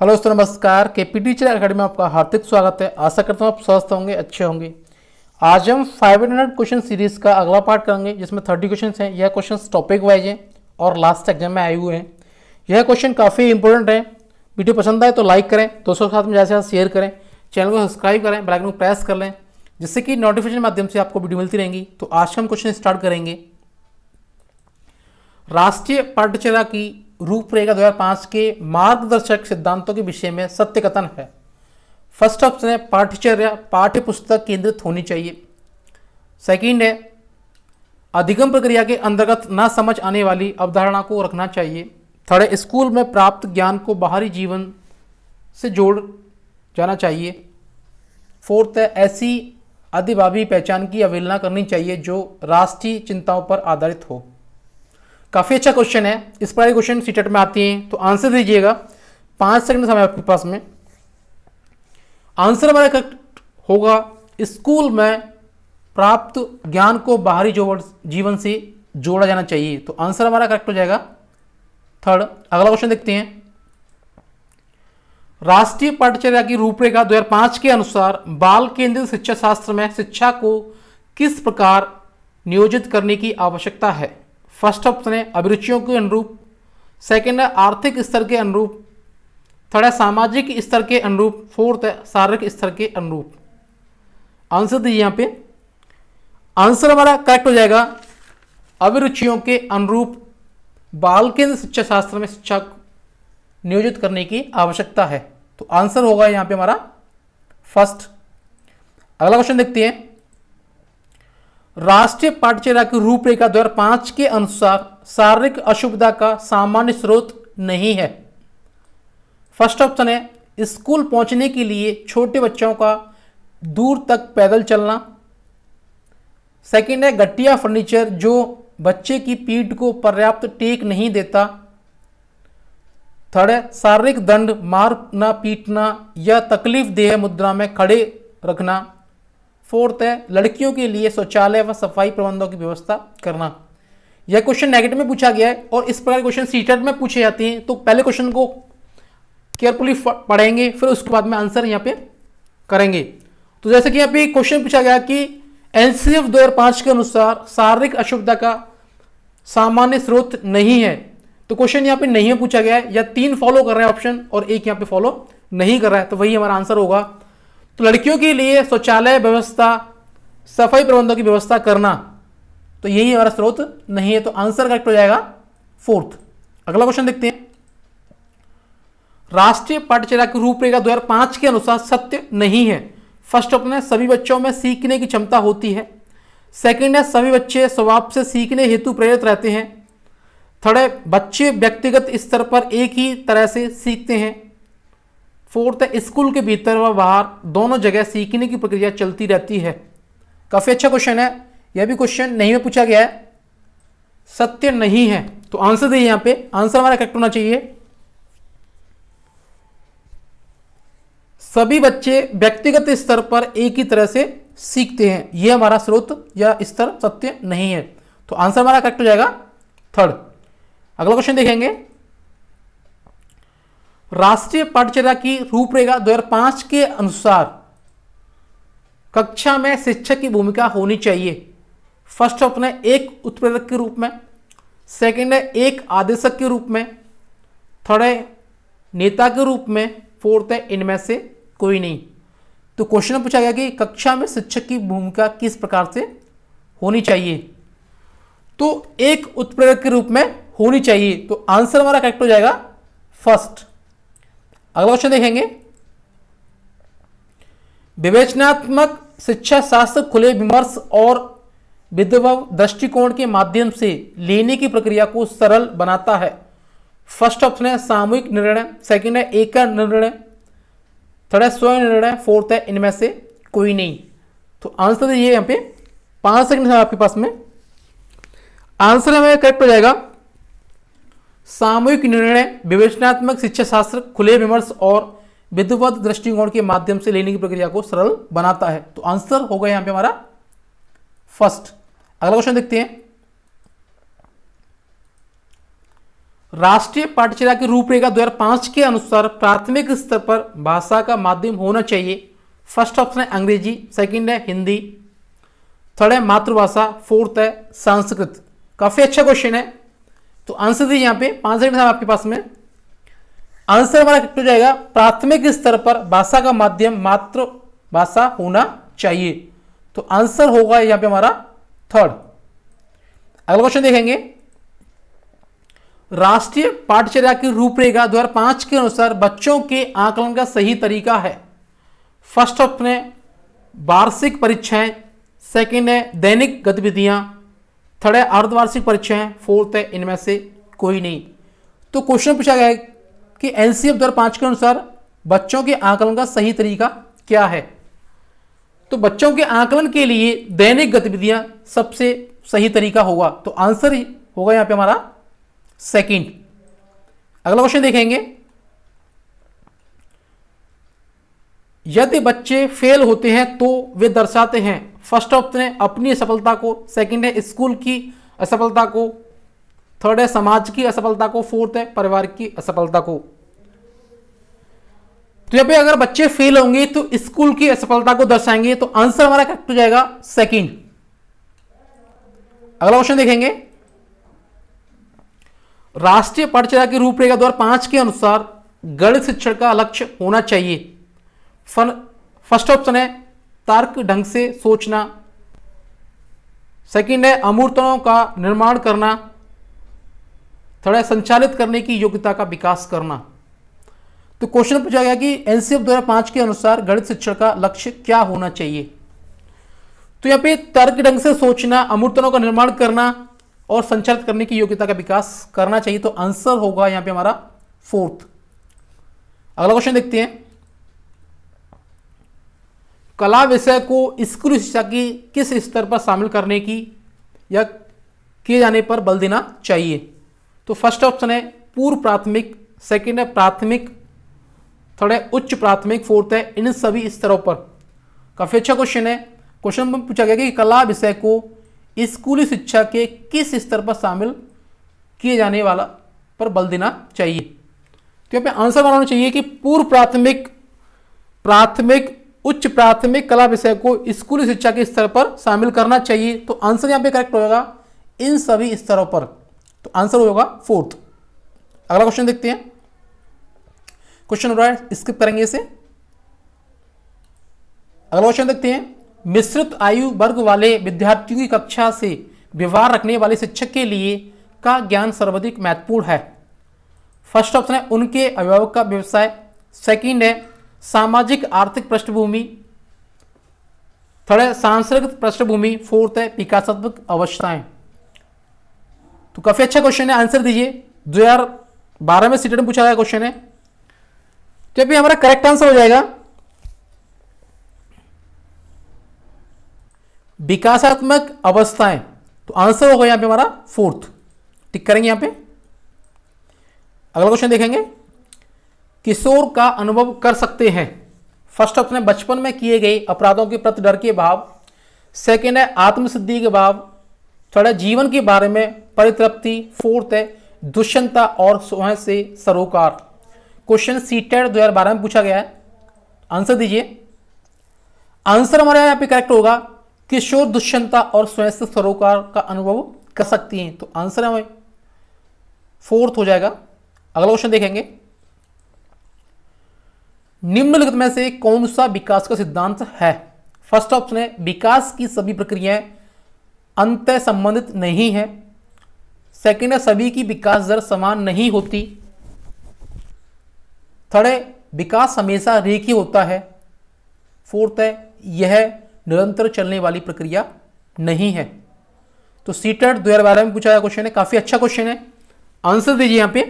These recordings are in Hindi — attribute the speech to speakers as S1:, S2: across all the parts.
S1: हेलो दोस्तों नमस्कार के पी टीचर अकेडमी में आपका हार्दिक स्वागत है आशा करता हूँ आप स्वस्थ होंगे अच्छे होंगे आज हम 500 क्वेश्चन सीरीज का अगला पार्ट करेंगे जिसमें 30 क्वेश्चन हैं यह क्वेश्चन टॉपिक वाइज हैं और लास्ट एग्जाम में आए हुए हैं यह क्वेश्चन काफ़ी इंपॉर्टेंट है वीडियो पसंद आए तो लाइक करें दोस्तों के साथ में ज़्यादा से शेयर करें चैनल को सब्सक्राइब करें बेलाइकन को प्रेस कर लें जिससे कि नोटिफिकेशन माध्यम से आपको वीडियो मिलती रहेंगी तो आज हम क्वेश्चन स्टार्ट करेंगे राष्ट्रीय पाठ्यचरा की रूपरेखा 2005 के मार्गदर्शक सिद्धांतों के विषय में सत्य कथन है फर्स्ट ऑप्शन है पाठ्यचर्या पाठ्यपुस्तक केंद्रित होनी चाहिए सेकंड है अधिगम प्रक्रिया के अंतर्गत न समझ आने वाली अवधारणा को रखना चाहिए थर्ड स्कूल में प्राप्त ज्ञान को बाहरी जीवन से जोड़ जाना चाहिए फोर्थ है ऐसी अधिभावी पहचान की अवहेलना करनी चाहिए जो राष्ट्रीय चिंताओं पर आधारित हो काफ़ी अच्छा क्वेश्चन है इस पर क्वेश्चन सीटेट में आती हैं तो आंसर दीजिएगा पाँच सेकंड समय आपके पास में आंसर हमारा करेक्ट होगा स्कूल में प्राप्त ज्ञान को बाहरी जीवन से जोड़ा जाना चाहिए तो आंसर हमारा करेक्ट हो जाएगा थर्ड अगला क्वेश्चन देखते हैं राष्ट्रीय पाठचर्या की रूपरेखा 2005 के अनुसार बाल केंद्रित शिक्षा शास्त्र में शिक्षा को किस प्रकार नियोजित करने की आवश्यकता है फर्स्ट ऑप्शन है अभिरुचियों के अनुरूप सेकेंड है आर्थिक स्तर के अनुरूप थर्ड है सामाजिक स्तर के अनुरूप फोर्थ है शारीरिक स्तर के अनुरूप आंसर दीजिए यहाँ पे आंसर हमारा करेक्ट हो जाएगा अभिरुचियों के अनुरूप बाल केंद्र शिक्षा शास्त्र में शिक्षा नियोजित करने की आवश्यकता है तो आंसर होगा यहाँ पे हमारा फर्स्ट अगला क्वेश्चन देखते हैं राष्ट्रीय पाठ्यचर्या की रूपरेखा दो पांच के अनुसार शारीरिक असुविधा का सामान्य स्रोत नहीं है फर्स्ट ऑप्शन है स्कूल पहुंचने के लिए छोटे बच्चों का दूर तक पैदल चलना सेकंड है गट्टिया फर्नीचर जो बच्चे की पीठ को पर्याप्त टेक नहीं देता थर्ड है शारीरिक दंड मारना पीटना या तकलीफ देह मुद्रा में खड़े रखना फोर्थ है लड़कियों के लिए शौचालय व सफाई प्रबंधों की व्यवस्था करना यह क्वेश्चन नेगेटिव में पूछा गया है और इस प्रकार क्वेश्चन सीटेट में पूछे जाते हैं तो पहले क्वेश्चन को केयरफुली पढ़ेंगे फिर उसके बाद में आंसर यहाँ पे करेंगे तो जैसे कि यहाँ पे क्वेश्चन पूछा गया कि एन सी एफ दो के अनुसार शारीरिक अशुभता का सामान्य स्रोत नहीं है तो क्वेश्चन यहाँ पे नहीं पूछा गया है या तीन फॉलो कर रहे हैं ऑप्शन और एक यहाँ पे फॉलो नहीं कर रहा है तो वही हमारा आंसर होगा तो लड़कियों के लिए शौचालय व्यवस्था सफाई प्रबंधों की व्यवस्था करना तो यही हमारा स्रोत नहीं है तो आंसर करेक्ट हो जाएगा फोर्थ अगला क्वेश्चन देखते हैं राष्ट्रीय पाठ्यचर्या की रूपरेखा 2005 के अनुसार सत्य नहीं है फर्स्ट ऑप्शन है सभी बच्चों में सीखने की क्षमता होती है सेकंड है सभी बच्चे स्वभाव से सीखने हेतु प्रेरित रहते हैं थर्ड है बच्चे व्यक्तिगत स्तर पर एक ही तरह से सीखते हैं फोर्थ है स्कूल के भीतर व बाहर दोनों जगह सीखने की प्रक्रिया चलती रहती है काफ़ी अच्छा क्वेश्चन है यह भी क्वेश्चन नहीं में पूछा गया है सत्य नहीं है तो आंसर दे यहाँ पे आंसर हमारा करेक्ट होना चाहिए सभी बच्चे व्यक्तिगत स्तर पर एक ही तरह से सीखते हैं यह हमारा स्रोत या स्तर सत्य नहीं है तो आंसर हमारा करेक्ट हो जाएगा थर्ड अगला क्वेश्चन देखेंगे राष्ट्रीय पाठ्यचर्या की रूपरेखा 2005 के अनुसार कक्षा में शिक्षक की भूमिका होनी चाहिए फर्स्ट ऑप्शन है एक उत्प्रेरक के रूप में सेकंड है एक आदेशक के रूप में थर्ड है नेता के रूप में फोर्थ है इनमें से कोई नहीं तो क्वेश्चन पूछा गया कि कक्षा में शिक्षक की भूमिका किस प्रकार से होनी चाहिए तो एक उत्प्रेरक के रूप में होनी चाहिए तो आंसर हमारा करेक्ट हो जाएगा फर्स्ट अगला क्वेश्चन देखेंगे विवेचनात्मक शिक्षा शास्त्र खुले विमर्श और विधवा दृष्टिकोण के माध्यम से लेने की प्रक्रिया को सरल बनाता है फर्स्ट ऑप्शन है सामूहिक निर्णय सेकंड है एक निर्णय थर्ड है स्वयं निर्णय फोर्थ है इनमें से कोई नहीं तो आंसर ये यहाँ पे पांच सेकंड है आपके पास में आंसर हमें करेक्ट हो जाएगा सामूहिक निर्णय विवेचनात्मक शिक्षा शास्त्र खुले विमर्श और विधिवत दृष्टिकोण के माध्यम से लेने की प्रक्रिया को सरल बनाता है तो आंसर होगा यहां पे हमारा फर्स्ट अगला क्वेश्चन देखते हैं राष्ट्रीय पाठ्यचर्या की रूपरेखा 2005 के अनुसार प्राथमिक स्तर पर भाषा का माध्यम होना चाहिए फर्स्ट ऑप्शन है अंग्रेजी सेकंड है हिंदी थर्ड है मातृभाषा फोर्थ है संस्कृत काफी अच्छा क्वेश्चन है तो आंसर दीजिए यहाँ पे पांच सेकंड साहब आपके पास में आंसर हमारा हो जाएगा प्राथमिक स्तर पर भाषा का माध्यम मात्र भाषा होना चाहिए तो आंसर होगा यहाँ पे हमारा थर्ड अगला क्वेश्चन देखेंगे राष्ट्रीय पाठचर्या की रूपरेखा दो पांच के अनुसार बच्चों के आकलन का सही तरीका है फर्स्ट ऑप्शन है वार्षिक परीक्षाएं सेकेंड है दैनिक गतिविधियां थर्ड है अर्धवार्षिक है फोर्थ है इनमें से कोई नहीं तो क्वेश्चन पूछा गया है कि एन सी एफ दर के अनुसार बच्चों के आकलन का सही तरीका क्या है तो बच्चों के आकलन के लिए दैनिक गतिविधियां सबसे सही तरीका होगा तो आंसर होगा यहां पे हमारा सेकंड अगला क्वेश्चन देखेंगे यदि बच्चे फेल होते हैं तो वे दर्शाते हैं फर्स्ट ऑप्शन है अपनी असफलता को सेकंड है स्कूल की असफलता को थर्ड है समाज की असफलता को फोर्थ है परिवार की असफलता को तो यहां पे अगर बच्चे फेल होंगे तो स्कूल की असफलता को दर्शाएंगे तो आंसर हमारा करेक्ट हो जाएगा सेकंड अगला क्वेश्चन देखेंगे राष्ट्रीय पाठ्यचर्या की रूपरेखा दो हजार पांच के अनुसार गणित शिक्षण का लक्ष्य होना चाहिए फर्स्ट ऑप्शन है तार्क ढंग से सोचना सेकंड है अमूर्तों का निर्माण करना थोड़ा संचालित करने की योग्यता का विकास करना तो क्वेश्चन पूछा गया कि एनसीएफ दो हजार के अनुसार गणित शिक्षण का लक्ष्य क्या होना चाहिए तो यहां पे तर्क ढंग से सोचना अमूर्तनों का निर्माण करना और संचालित करने की योग्यता का विकास करना चाहिए तो आंसर होगा यहां पे हमारा फोर्थ अगला क्वेश्चन देखते हैं कला विषय को स्कूल शिक्षा की किस स्तर पर शामिल करने की या किए जाने पर बल देना चाहिए तो फर्स्ट ऑप्शन है पूर्व प्राथमिक सेकंड है प्राथमिक थर्ड है उच्च प्राथमिक फोर्थ है इन सभी स्तरों पर काफ़ी अच्छा क्वेश्चन है क्वेश्चन में पूछा गया कि कला विषय को स्कूली शिक्षा के किस स्तर पर शामिल किए जाने वाला पर बल देना चाहिए तो यहाँ पे आंसर बनाना चाहिए कि पूर्व प्राथमिक प्राथमिक उच्च प्राथमिक कला विषय को स्कूली शिक्षा के स्तर पर शामिल करना चाहिए तो आंसर यहाँ पे करेक्ट होगा इन सभी स्तरों पर तो आंसर होगा फोर्थ अगला क्वेश्चन देखते हैं क्वेश्चन हो रहा है स्किप करेंगे इसे अगला क्वेश्चन देखते हैं मिश्रित आयु वर्ग वाले विद्यार्थियों की कक्षा से व्यवहार रखने वाले शिक्षक के लिए का ज्ञान सर्वाधिक महत्वपूर्ण है फर्स्ट ऑप्शन है उनके अभिभावक का व्यवसाय सेकंड है सामाजिक आर्थिक पृष्ठभूमि थर्ड है सांस्कृतिक पृष्ठभूमि फोर्थ है विकासात्मक अवस्थाएं तो काफी अच्छा क्वेश्चन है आंसर दीजिए दो हजार बारह में सीटेट में पूछा गया क्वेश्चन है तो भी हमारा करेक्ट आंसर हो जाएगा विकासात्मक अवस्थाएं तो आंसर होगा यहां पे हमारा फोर्थ टिक करेंगे यहां पे अगला क्वेश्चन देखेंगे किशोर का अनुभव कर सकते हैं फर्स्ट ऑप्शन है बचपन में किए गए अपराधों के प्रति डर के भाव सेकेंड है आत्मसिद्धि के भाव थर्ड है जीवन के बारे में परितृप्ति फोर्थ है दुष्यंता और स्वयं से सरोकार क्वेश्चन सीटेड टेट दो में पूछा गया है आंसर दीजिए आंसर हमारे यहाँ पे करेक्ट होगा किशोर दुष्यंता और स्वयं से सरोकार का अनुभव कर सकती हैं तो आंसर हमें फोर्थ हो जाएगा अगला क्वेश्चन देखेंगे निम्नलिखित में से कौन सा विकास का सिद्धांत है फर्स्ट ऑप्शन है विकास की सभी प्रक्रियाएं अंत संबंधित नहीं है सेकेंड है सभी की विकास दर समान नहीं होती थर्ड है विकास हमेशा रेखी होता है फोर्थ है यह निरंतर चलने वाली प्रक्रिया नहीं है तो सीटेट e दो हजार बारह में पूछा गया क्वेश्चन है काफी अच्छा क्वेश्चन है आंसर दीजिए यहां पे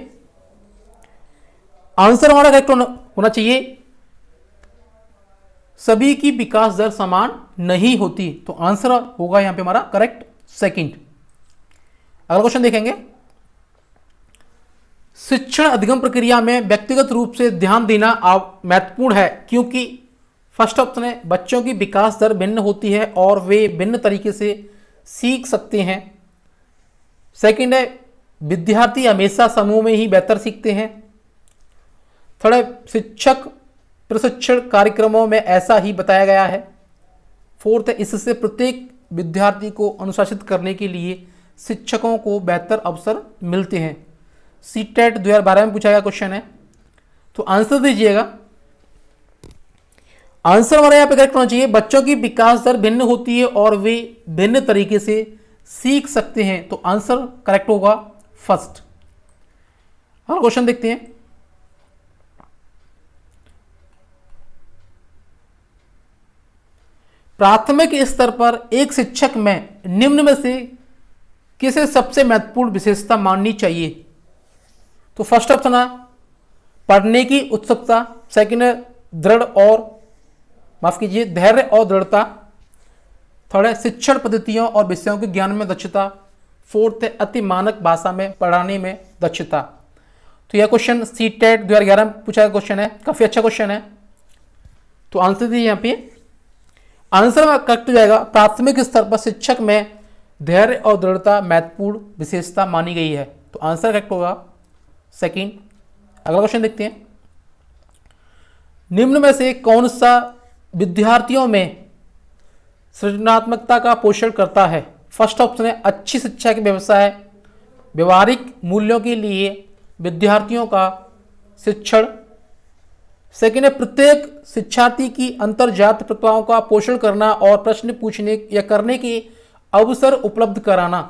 S1: आंसर हमारा करेक्ट होना चाहिए सभी की विकास दर समान नहीं होती तो आंसर होगा यहां पे हमारा करेक्ट सेकंड अगला क्वेश्चन देखेंगे शिक्षण अधिगम प्रक्रिया में व्यक्तिगत रूप से ध्यान देना महत्वपूर्ण है क्योंकि फर्स्ट ऑप्शन है बच्चों की विकास दर भिन्न होती है और वे भिन्न तरीके से सीख सकते हैं सेकंड है विद्यार्थी हमेशा समूह में ही बेहतर सीखते हैं थर्ड है शिक्षक प्रशिक्षण कार्यक्रमों में ऐसा ही बताया गया है फोर्थ इससे प्रत्येक विद्यार्थी को अनुशासित करने के लिए शिक्षकों को बेहतर अवसर मिलते हैं सी टेट e दो में पूछा गया क्वेश्चन है तो आंसर दीजिएगा आंसर हमारे यहाँ पे करेक्ट होना चाहिए बच्चों की विकास दर भिन्न होती है और वे भिन्न तरीके से सीख सकते हैं तो आंसर करेक्ट होगा फर्स्ट और क्वेश्चन देखते हैं प्राथमिक स्तर पर एक शिक्षक में निम्न में से किसे सबसे महत्वपूर्ण विशेषता माननी चाहिए तो फर्स्ट ऑप्शन है पढ़ने की उत्सुकता सेकंड है दृढ़ और माफ कीजिए धैर्य और दृढ़ता थर्ड है शिक्षण पद्धतियों और विषयों के ज्ञान में दक्षता फोर्थ है अति मानक भाषा में पढ़ाने में दक्षता तो यह क्वेश्चन सी टेट दो में पूछा गया क्वेश्चन है काफ़ी अच्छा क्वेश्चन है तो आंसर दिए यहाँ पे आंसर में करेक्ट हो जाएगा प्राथमिक स्तर पर शिक्षक में धैर्य और दृढ़ता महत्वपूर्ण विशेषता मानी गई है तो आंसर करेक्ट होगा सेकंड अगला क्वेश्चन देखते हैं निम्न में से कौन सा विद्यार्थियों में सृजनात्मकता का पोषण करता है फर्स्ट ऑप्शन है अच्छी शिक्षा के व्यवसाय व्यवहारिक मूल्यों के लिए विद्यार्थियों का शिक्षण सेकेंड है प्रत्येक शिक्षार्थी की अंतर्जात प्रक्रियाओं का पोषण करना और प्रश्न पूछने या करने के अवसर उपलब्ध कराना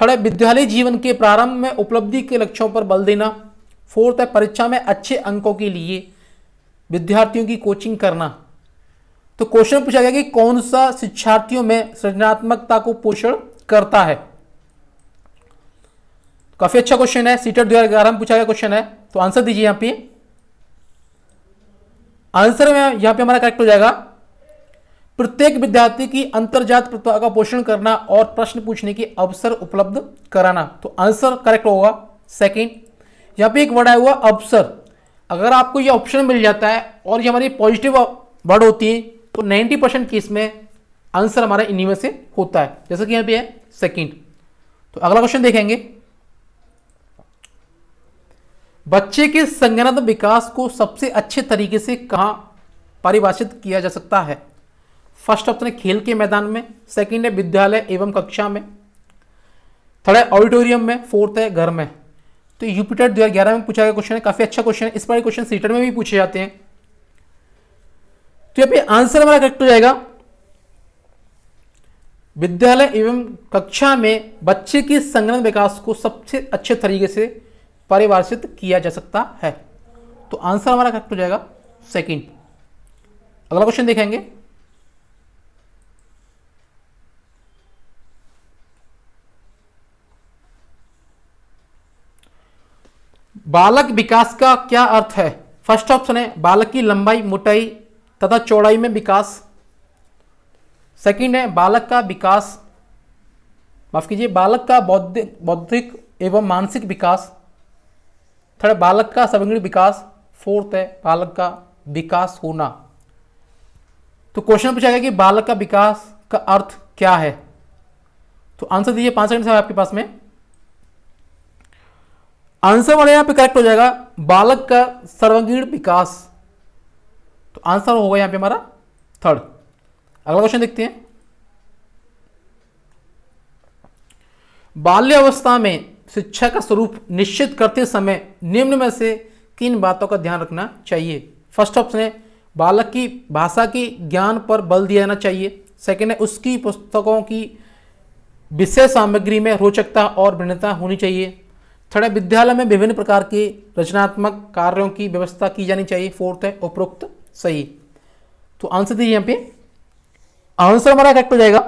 S1: थर्ड है विद्यालय जीवन के प्रारंभ में उपलब्धि के लक्ष्यों पर बल देना फोर्थ है परीक्षा में अच्छे अंकों के लिए विद्यार्थियों की कोचिंग करना तो क्वेश्चन पूछा गया कि कौन सा शिक्षार्थियों में सृजनात्मकता को पोषण करता है काफी अच्छा क्वेश्चन है सीटर दो हजार ग्यारह में पूछा गया क्वेश्चन है तो आंसर दीजिए यहां पे आंसर में यहाँ पे हमारा करेक्ट हो जाएगा प्रत्येक विद्यार्थी की अंतर्जात प्रतिभा का पोषण करना और प्रश्न पूछने के अवसर उपलब्ध कराना तो आंसर करेक्ट होगा सेकंड यहाँ पे एक वर्ड आया हुआ अवसर अगर आपको ये ऑप्शन मिल जाता है और ये हमारी पॉजिटिव वर्ड होती है तो 90 परसेंट केस में आंसर हमारा इन्हीं में से होता है जैसा कि यहाँ पे है सेकंड तो अगला क्वेश्चन देखेंगे बच्चे के संज्ञानात्मक विकास को सबसे अच्छे तरीके से कहाँ परिभाषित किया जा सकता है फर्स्ट ऑप्शन है खेल के मैदान में सेकंड है विद्यालय एवं कक्षा में थर्ड है ऑडिटोरियम में फोर्थ है घर में तो यूपीटर दो हज़ार में पूछा गया क्वेश्चन है काफ़ी अच्छा क्वेश्चन है इस बार क्वेश्चन सीटर में भी पूछे जाते हैं तो यहाँ पे आंसर हमारा करेक्ट हो जाएगा विद्यालय एवं कक्षा में बच्चे के संगठन विकास को सबसे अच्छे तरीके से परिभाषित किया जा सकता है तो आंसर हमारा करेक्ट हो जाएगा सेकंड अगला क्वेश्चन देखेंगे बालक विकास का क्या अर्थ है फर्स्ट ऑप्शन है बालक की लंबाई मोटाई तथा चौड़ाई में विकास सेकंड है बालक का विकास माफ कीजिए बालक का बौद्धिक बौद्धिक एवं मानसिक विकास थर्ड बालक का सर्वांगीण विकास फोर्थ है बालक का विकास होना तो क्वेश्चन पूछा गया कि बालक का विकास का अर्थ क्या है तो आंसर दीजिए पांच सेकंड से आपके पास में आंसर वाले यहां पे करेक्ट हो जाएगा बालक का सर्वांगीण विकास तो आंसर होगा यहां पे हमारा थर्ड अगला क्वेश्चन देखते हैं बाल्यावस्था में शिक्षा का स्वरूप निश्चित करते समय निम्न में से किन बातों का ध्यान रखना चाहिए फर्स्ट ऑप्शन है बालक की भाषा की ज्ञान पर बल दिया जाना चाहिए सेकेंड है उसकी पुस्तकों की विषय सामग्री में रोचकता और भिन्नता होनी चाहिए थर्ड है विद्यालय में विभिन्न प्रकार के रचनात्मक कार्यों की व्यवस्था की जानी चाहिए फोर्थ है उपरोक्त सही तो आंसर दीजिए यहाँ पे आंसर हमारा करेक्ट हो जाएगा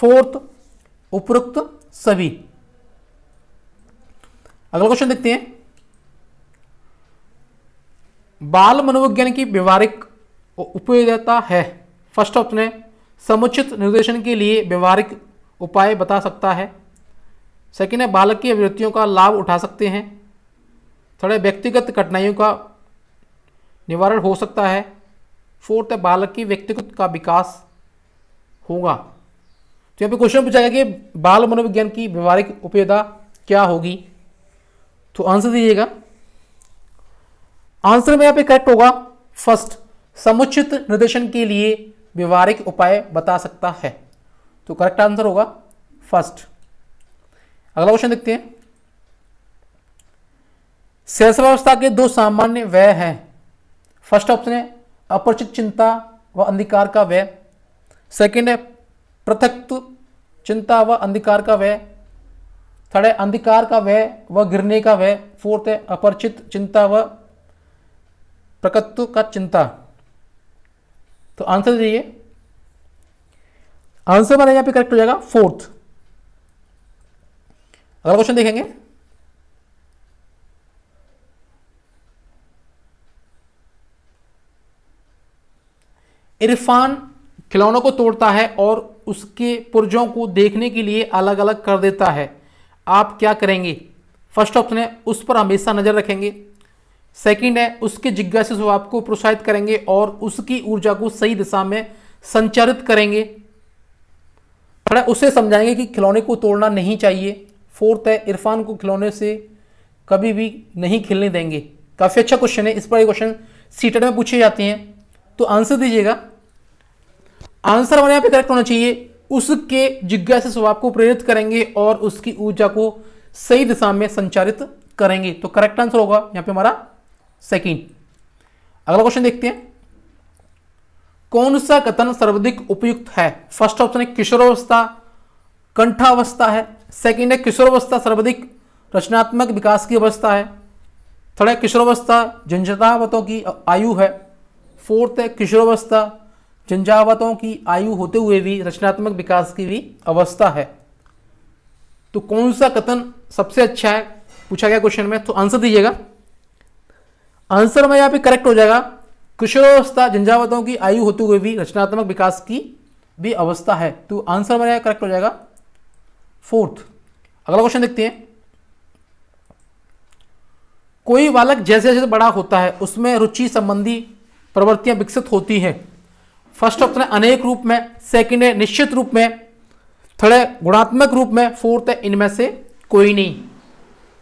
S1: फोर्थ उपरोक्त सभी अगला क्वेश्चन देखते हैं बाल मनोविज्ञान की व्यवहारिक उपयोगिता है फर्स्ट ऑप्शन है समुचित निर्देशन के लिए व्यवहारिक उपाय बता सकता है सेकेंड है बालक की अभिवृत्तियों का लाभ उठा सकते हैं थर्ड है व्यक्तिगत कठिनाइयों का निवारण हो सकता है फोर्थ है बालक की व्यक्तिगत का विकास होगा तो यहाँ पे क्वेश्चन पूछा गया कि बाल मनोविज्ञान की व्यवहारिक उपयोगिता क्या होगी तो आंसर दीजिएगा आंसर में यहाँ पे करेक्ट होगा फर्स्ट समुचित निर्देशन के लिए व्यवहारिक उपाय बता सकता है तो करेक्ट आंसर होगा फर्स्ट अगला क्वेश्चन देखते हैं सेल्स व्यवस्था के दो सामान्य व्यय हैं फर्स्ट ऑप्शन है अपरिचित चिंता व अंधिकार का व्यय सेकंड है पृथक चिंता व अंधकार का वह थर्ड है अंधकार का वह व गिरने का वह फोर्थ है अपरिचित चिंता व प्रकत्व का चिंता तो आंसर दीजिए आंसर हमारा यहां पे करेक्ट हो जाएगा फोर्थ अगला क्वेश्चन देखेंगे इरफान खिलौनों को तोड़ता है और उसके पुर्जों को देखने के लिए अलग अलग कर देता है आप क्या करेंगे फर्स्ट ऑप्शन है उस पर हमेशा नज़र रखेंगे सेकंड है उसके जिज्ञासा स्वभाव को प्रोत्साहित करेंगे और उसकी ऊर्जा को सही दिशा में संचारित करेंगे थोड़ा उसे समझाएंगे कि खिलौने को तोड़ना नहीं चाहिए फोर्थ है इरफान को खिलौने से कभी भी नहीं खेलने देंगे काफ़ी अच्छा क्वेश्चन है इस पर ये क्वेश्चन सीटेट में पूछे जाते हैं तो आंसर दीजिएगा आंसर हमारे यहाँ पे करेक्ट होना चाहिए उसके जिज्ञासा स्वभाव को प्रेरित करेंगे और उसकी ऊर्जा को सही दिशा में संचारित करेंगे तो करेक्ट आंसर होगा यहाँ पे हमारा सेकंड अगला क्वेश्चन देखते हैं कौन सा कथन सर्वाधिक उपयुक्त है फर्स्ट ऑप्शन है किशोरावस्था कंठावस्था है सेकंड है किशोरावस्था सर्वाधिक रचनात्मक विकास की अवस्था है थर्ड है किशोरावस्था जनजतावतों की आयु है फोर्थ है किशोरावस्था जनजावतों की आयु होते हुए भी रचनात्मक विकास की भी अवस्था है तो कौन सा कथन सबसे अच्छा है पूछा गया क्वेश्चन में तो आंसर दीजिएगा आंसर में यहाँ पे करेक्ट हो जाएगा किशोरावस्था जनजावतों की आयु होते हुए भी रचनात्मक विकास की भी अवस्था है तो आंसर हमारे यहाँ करेक्ट हो जाएगा फोर्थ अगला क्वेश्चन देखते हैं कोई बालक जैसे जैसे बड़ा होता है उसमें रुचि संबंधी प्रवृत्तियां विकसित होती हैं फर्स्ट ऑप्शन है अनेक रूप में सेकंड है निश्चित रूप में थर्ड है गुणात्मक रूप में फोर्थ है इनमें से कोई नहीं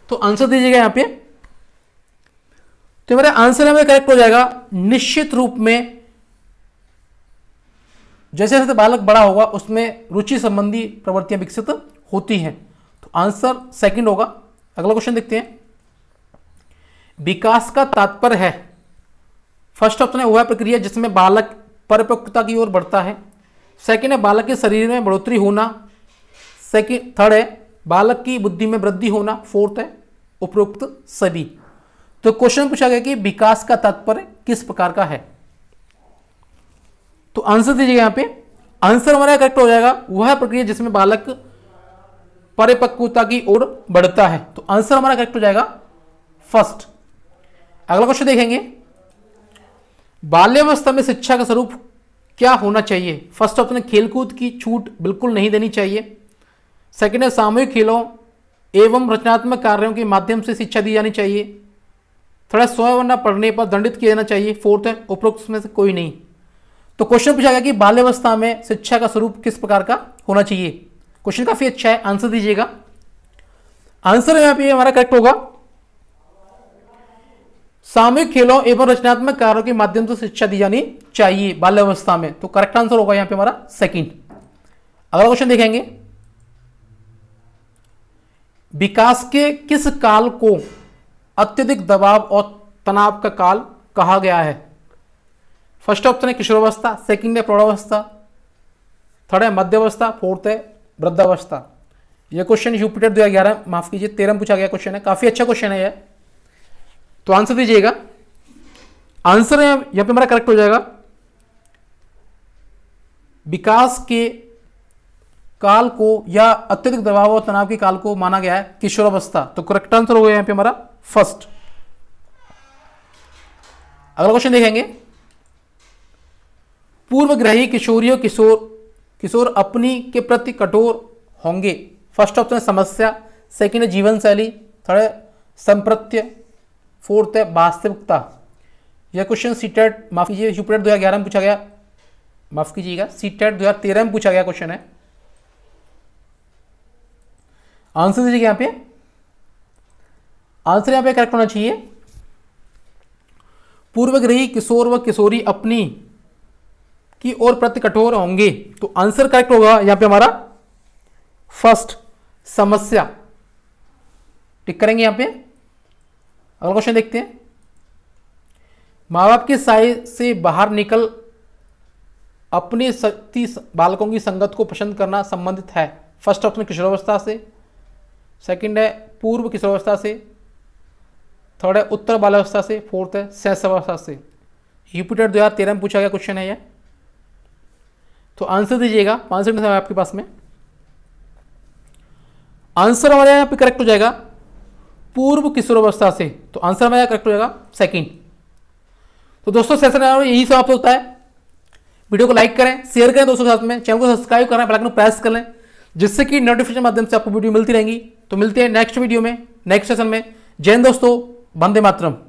S1: तो आंसर दीजिएगा यहां पे तो मेरा आंसर हमें करेक्ट हो जाएगा निश्चित रूप में जैसे जैसे बालक बड़ा होगा उसमें रुचि संबंधी प्रवृत्तियां विकसित होती हैं तो आंसर सेकंड होगा अगला क्वेश्चन देखते हैं विकास का तात्पर्य है फर्स्ट ऑप्शन है वह प्रक्रिया जिसमें बालक परिपक्वता की ओर बढ़ता है सेकेंड है बालक के शरीर में बढ़ोतरी होना सेकेंड थर्ड है बालक की बुद्धि में वृद्धि होना फोर्थ है उपरोक्त सभी तो क्वेश्चन पूछा गया कि विकास का तात्पर्य किस प्रकार का है तो आंसर दीजिएगा यहां पे आंसर हमारा करेक्ट हो जाएगा वह प्रक्रिया जिसमें बालक परिपक्वता की ओर बढ़ता है तो आंसर हमारा करेक्ट हो जाएगा फर्स्ट अगला क्वेश्चन देखेंगे बाल्यावस्था में शिक्षा का स्वरूप क्या होना चाहिए फर्स्ट ऑप्शन खेलकूद की छूट बिल्कुल नहीं देनी चाहिए सेकेंड है सामूहिक खेलों एवं रचनात्मक कार्यों के माध्यम से शिक्षा दी जानी चाहिए थोड़ा स्वयं न पढ़ने पर दंडित किया जाना चाहिए फोर्थ है उपरोक्त में से कोई नहीं तो क्वेश्चन पूछा गया कि बाल्यावस्था में शिक्षा का स्वरूप किस प्रकार का होना चाहिए क्वेश्चन काफ़ी अच्छा है आंसर दीजिएगा आंसर यहाँ पे हमारा करेक्ट होगा सामूहिक खेलों एवं रचनात्मक कार्यों के माध्यम से शिक्षा दी जानी चाहिए बाल्यावस्था में तो करेक्ट आंसर होगा यहां पे हमारा सेकंड अगला क्वेश्चन देखेंगे विकास के किस काल को अत्यधिक दबाव और तनाव का काल कहा गया है फर्स्ट ऑप्शन है किशोरावस्था सेकंड है प्रौढ़वस्था थर्ड है मध्यावस्था फोर्थ है वृद्धावस्था यह क्वेश्चन जुपिटर दो ग्यारह माफ कीजिए तेरह पूछा गया क्वेश्चन है काफी अच्छा क्वेश्चन है यह तो आंसर दीजिएगा आंसर यहां पे हमारा करेक्ट हो जाएगा विकास के काल को या अत्यधिक दबाव और तनाव के काल को माना गया है किशोरावस्था तो करेक्ट आंसर होगा यहां पे हमारा फर्स्ट अगला क्वेश्चन देखेंगे पूर्वग्रही किशोरी और किशोर किशोर अपनी के प्रति कठोर होंगे फर्स्ट ऑप्शन समस्या सेकंड है जीवन शैली थर्ड संप्रत्य फोर्थ है वास्तविकता यह क्वेश्चन सीटेट माफ कीजिए यूपीटेट दो में पूछा गया माफ कीजिएगा सीटेट दो में पूछा गया क्वेश्चन है आंसर दीजिए यहां पे आंसर यहां पे करेक्ट होना चाहिए पूर्वग्रही किशोर व किशोरी अपनी की ओर प्रति कठोर होंगे तो आंसर करेक्ट होगा यहां पे हमारा फर्स्ट समस्या टिक करेंगे यहां पे अगला क्वेश्चन देखते हैं माँ बाप के साय से बाहर निकल अपने शक्ति बालकों की संगत को पसंद करना संबंधित है फर्स्ट ऑप्शन किशोरावस्था से सेकंड है पूर्व किशोरावस्था से थर्ड है उत्तर बालावस्था से फोर्थ है शैशवावस्था से यूपीटर दो हज़ार तेरह में पूछा गया क्वेश्चन है यह तो आंसर दीजिएगा पाँच सेकंड समय आपके पास में आंसर हमारे यहाँ पे करेक्ट हो जाएगा पूर्व किशोरावस्था से तो आंसर हमारा करेक्ट हो जाएगा सेकेंड तो दोस्तों सेशन यही समाप्त होता है वीडियो को लाइक करें शेयर करें दोस्तों के साथ में चैनल को सब्सक्राइब करें बेलाइकन प्रेस कर लें जिससे कि नोटिफिकेशन माध्यम से आपको वीडियो मिलती रहेंगी तो मिलते हैं नेक्स्ट वीडियो में नेक्स्ट सेशन में जैन दोस्तों वंदे मातरम